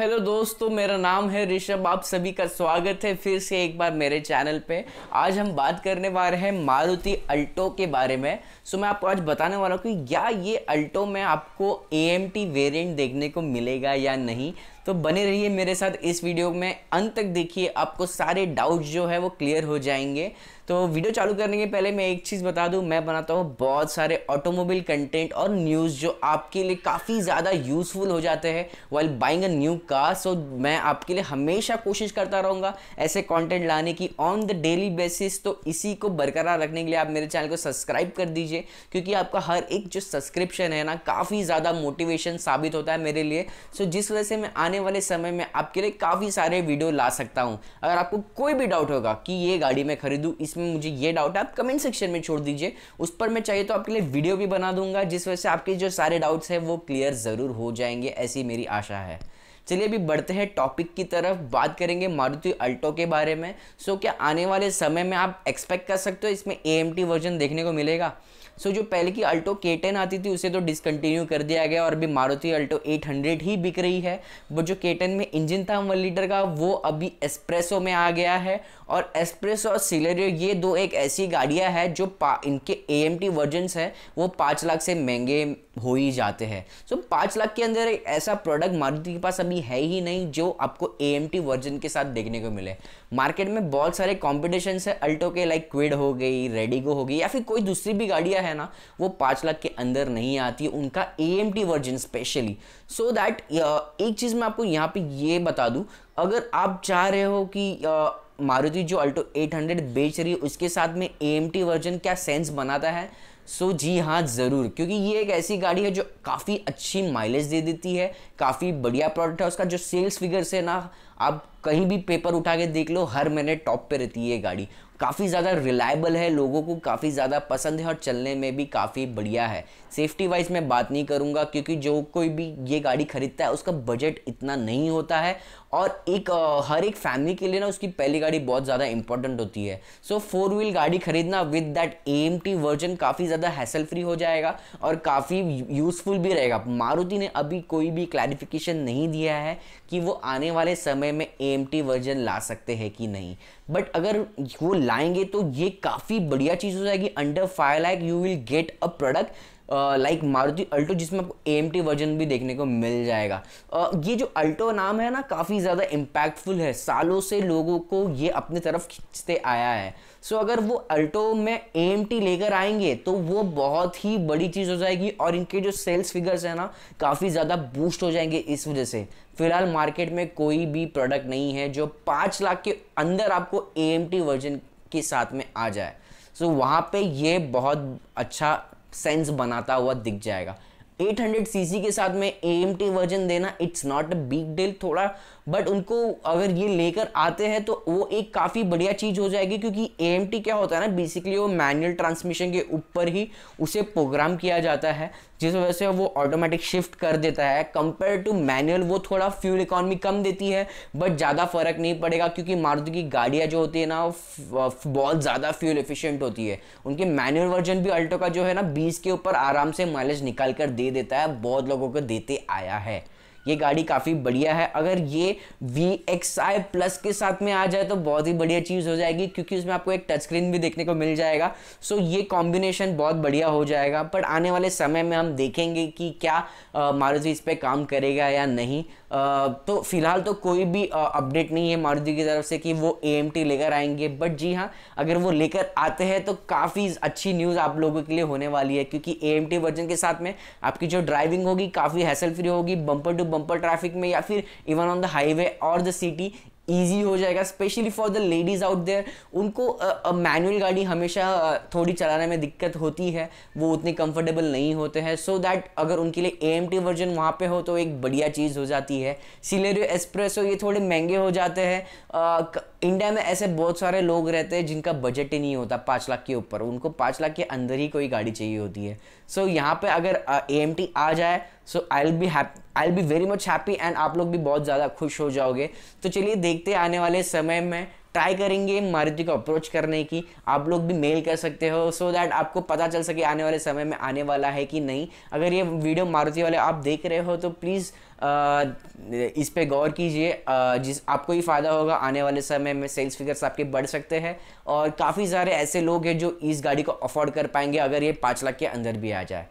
hello दोस्तों मेरा नाम है ऋषभ आप सभी का स्वागत है फिर से एक बार मेरे चैनल पे आज हम बात करने वाले हैं मारुति अल्टो के बारे में सो मैं आपको आज बताने वाला हूँ कि क्या ये अल्टो में आपको ए एम टी वेरियंट देखने को मिलेगा या नहीं तो बने रहिए मेरे साथ इस वीडियो में अंत तक देखिए आपको सारे डाउट्स जो है वो क्लियर हो जाएंगे तो वीडियो चालू करने के पहले मैं एक चीज़ बता दूं मैं बनाता हूँ बहुत सारे ऑटोमोबाइल कंटेंट और न्यूज़ जो आपके लिए काफ़ी ज़्यादा यूज़फुल हो जाते हैं while buying a new car so मैं आपके लिए हमेशा कोशिश करता रहूँगा ऐसे कंटेंट लाने की ऑन द डेली बेसिस तो इसी को बरकरार रखने के लिए आप मेरे चैनल को सब्सक्राइब कर दीजिए क्योंकि आपका हर एक जो सब्सक्रिप्शन है ना काफ़ी ज़्यादा मोटिवेशन साबित होता है मेरे लिए सो जिस वजह से मैं आने आने वाले समय में आपके लिए काफ़ी सारे वीडियो ला सकता हूँ अगर आपको कोई भी डाउट होगा कि ये गाड़ी मैं खरीदूँ इसमें मुझे ये डाउट है आप कमेंट सेक्शन में छोड़ दीजिए उस पर मैं चाहिए तो आपके लिए वीडियो भी बना दूंगा जिस वजह से आपके जो सारे डाउट्स हैं वो क्लियर ज़रूर हो जाएंगे ऐसी मेरी आशा है चलिए अभी बढ़ते हैं टॉपिक की तरफ बात करेंगे मारुति अल्टो के बारे में सो क्या आने वाले समय में आप एक्सपेक्ट कर सकते हो इसमें ए वर्जन देखने को मिलेगा सो जो पहले की अल्टो के आती थी उसे तो डिसकंटिन्यू कर दिया गया और अभी मारुति अल्टो 800 ही बिक रही है बट जो के में इंजन था वन लीटर का वो अभी एस्प्रेसो में आ गया है और एस्प्रेसो और सिलेरियो ये दो एक ऐसी गाड़ियां हैं जो इनके ए एम टी वर्जन है वो पाँच लाख से महंगे हो ही जाते हैं सो so, पाँच लाख के अंदर एक ऐसा प्रोडक्ट मारुति के पास अभी कभी है ही नहीं जो आपको ए वर्जन के साथ देखने को मिले मार्केट में बहुत सारे कॉम्पिटिशन है अल्टो के लाइक क्विड हो गई रेडिगो हो गई या फिर कोई दूसरी भी गाड़ियाँ है ना वो पाँच लाख के अंदर नहीं आती उनका A version specially so that एक चीज़ मैं आपको यहाँ पे ये बता दूँ अगर आप चाह रहे हो कि uh, मारुति जो अल्टो 800 बेच रही है उसके साथ में ए वर्जन क्या सेंस बनाता है सो so, जी हाँ ज़रूर क्योंकि ये एक ऐसी गाड़ी है जो काफ़ी अच्छी माइलेज दे देती है काफ़ी बढ़िया प्रोडक्ट है उसका जो सेल्स फिगर्स है ना आप कहीं भी पेपर उठा के देख लो हर महीने टॉप पे रहती है ये गाड़ी काफ़ी ज़्यादा रिलायबल है लोगों को काफ़ी ज़्यादा पसंद है और चलने में भी काफ़ी बढ़िया है सेफ्टी वाइज मैं बात नहीं करूँगा क्योंकि जो कोई भी ये गाड़ी खरीदता है उसका बजट इतना नहीं होता है और एक हर एक फैमिली के लिए ना उसकी पहली गाड़ी बहुत ज़्यादा इंपॉर्टेंट होती है सो फोर व्हील गाड़ी खरीदना विद दैट ए वर्जन काफ़ी ज़्यादा हैसल फ्री हो जाएगा और काफ़ी यूज़फुल भी रहेगा मारुति ने अभी कोई भी क्लैरिफिकेशन नहीं दिया है कि वो आने वाले समय में ए वर्जन ला सकते हैं कि नहीं बट अगर वो लाएंगे तो ये काफ़ी बढ़िया चीज़ हो जाएगी under five lakh you will get a product like Maruti Alto जिसमें आपको एम वर्जन भी देखने को मिल जाएगा uh, ये जो अल्टो नाम है ना काफ़ी ज़्यादा इम्पैक्टफुल है सालों से लोगों को ये अपनी तरफ खींचते आया है सो so, अगर वो अल्टो में एम लेकर आएंगे तो वो बहुत ही बड़ी चीज़ हो जाएगी और इनके जो सेल्स फिगर्स हैं ना काफ़ी ज़्यादा बूस्ट हो जाएंगे इस वजह से फिलहाल मार्केट में कोई भी प्रोडक्ट नहीं है जो पाँच लाख के अंदर आपको ए वर्जन के साथ में आ जाए सो so, वहाँ पे ये बहुत अच्छा सेंस बनाता हुआ दिख जाएगा 800 सीसी के साथ में ए वर्जन देना it's not a big deal थोड़ा बट उनको अगर ये लेकर आते हैं तो वो एक काफ़ी बढ़िया चीज़ हो जाएगी क्योंकि ए क्या होता है ना बेसिकली वो मैनुअल ट्रांसमिशन के ऊपर ही उसे प्रोग्राम किया जाता है जिस वजह से वो ऑटोमेटिक शिफ्ट कर देता है कंपेयर टू मैनुअल वो थोड़ा फ्यूल इकोनॉमी कम देती है बट ज़्यादा फर्क नहीं पड़ेगा क्योंकि मारुति की गाड़ियाँ जो होती है ना बहुत ज़्यादा फ्यूल एफिशिएंट होती है उनके मैनुअल वर्जन भी अल्टो का जो है ना बीस के ऊपर आराम से माइलेज निकाल कर दे देता है बहुत लोगों को देते आया है ये गाड़ी काफ़ी बढ़िया है अगर ये वी एक्स आई प्लस के साथ में आ जाए तो बहुत ही बढ़िया चीज़ हो जाएगी क्योंकि उसमें आपको एक टच स्क्रीन भी देखने को मिल जाएगा सो ये कॉम्बिनेशन बहुत बढ़िया हो जाएगा पर आने वाले समय में हम देखेंगे कि क्या मारुति इस पर काम करेगा या नहीं तो फिलहाल तो कोई भी अपडेट नहीं है मारुति की तरफ से कि वो ए लेकर आएंगे बट जी हाँ अगर वो लेकर आते हैं तो काफ़ी अच्छी न्यूज़ आप लोगों के लिए होने वाली है क्योंकि ए वर्जन के साथ में आपकी जो ड्राइविंग होगी काफ़ी हैसल फ्री होगी बम्पर टू बम्पर ट्रैफिक में या फिर इवन ऑन द हाईवे और द सिटी ईजी हो जाएगा specially for the ladies out there उनको मैनुअल गाड़ी हमेशा थोड़ी चलाने में दिक्कत होती है वो उतने कंफर्टेबल नहीं होते हैं सो दैट अगर उनके लिए ए एम टी वर्जन वहाँ पर हो तो एक बढ़िया चीज़ हो जाती है सिलेरियो एक्सप्रेसो ये थोड़े महंगे हो जाते हैं इंडिया में ऐसे बहुत सारे लोग रहते हैं जिनका बजट ही नहीं होता पाँच लाख के ऊपर उनको पाँच लाख के अंदर ही कोई गाड़ी चाहिए होती है सो so, यहाँ पे अगर ए एम टी आ जाए so I will be happy I will be very much happy and आप लोग भी बहुत ज़्यादा खुश हो जाओगे तो चलिए देखते आने वाले समय में ट्राई करेंगे मारुति को अप्रोच करने की आप लोग भी मेल कर सकते हो सो so दैट आपको पता चल सके आने वाले समय में आने वाला है कि नहीं अगर ये वीडियो मारुति वाले आप देख रहे हो तो प्लीज़ इस पर गौर कीजिए जिस आपको ही फ़ायदा होगा आने वाले समय में सेल्स फिगर्स आपके बढ़ सकते हैं और काफ़ी सारे ऐसे लोग हैं जो इस गाड़ी को अफोर्ड कर पाएंगे अगर ये पाँच लाख के अंदर भी आ जाए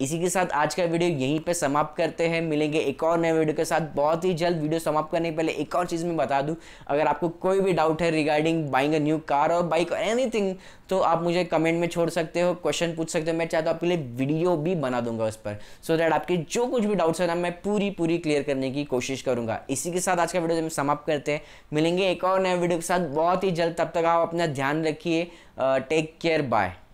इसी के साथ आज का वीडियो यहीं पे समाप्त करते हैं मिलेंगे एक और नए वीडियो के साथ बहुत ही जल्द वीडियो समाप्त करने पहले एक और चीज़ मैं बता दूं अगर आपको कोई भी डाउट है regarding buying a new car और बाइक और एनीथिंग तो आप मुझे कमेंट में छोड़ सकते हो क्वेश्चन पूछ सकते हो मैं चाहता हूँ आपके लिए वीडियो भी बना दूंगा उस पर सो so दैट आपके जो कुछ भी डाउट्स है ना मैं पूरी पूरी क्लियर करने की कोशिश करूँगा इसी के साथ आज का वीडियो समाप्त करते हैं मिलेंगे एक और नए वीडियो के साथ बहुत ही जल्द तब तक आप अपना ध्यान रखिए टेक केयर बाय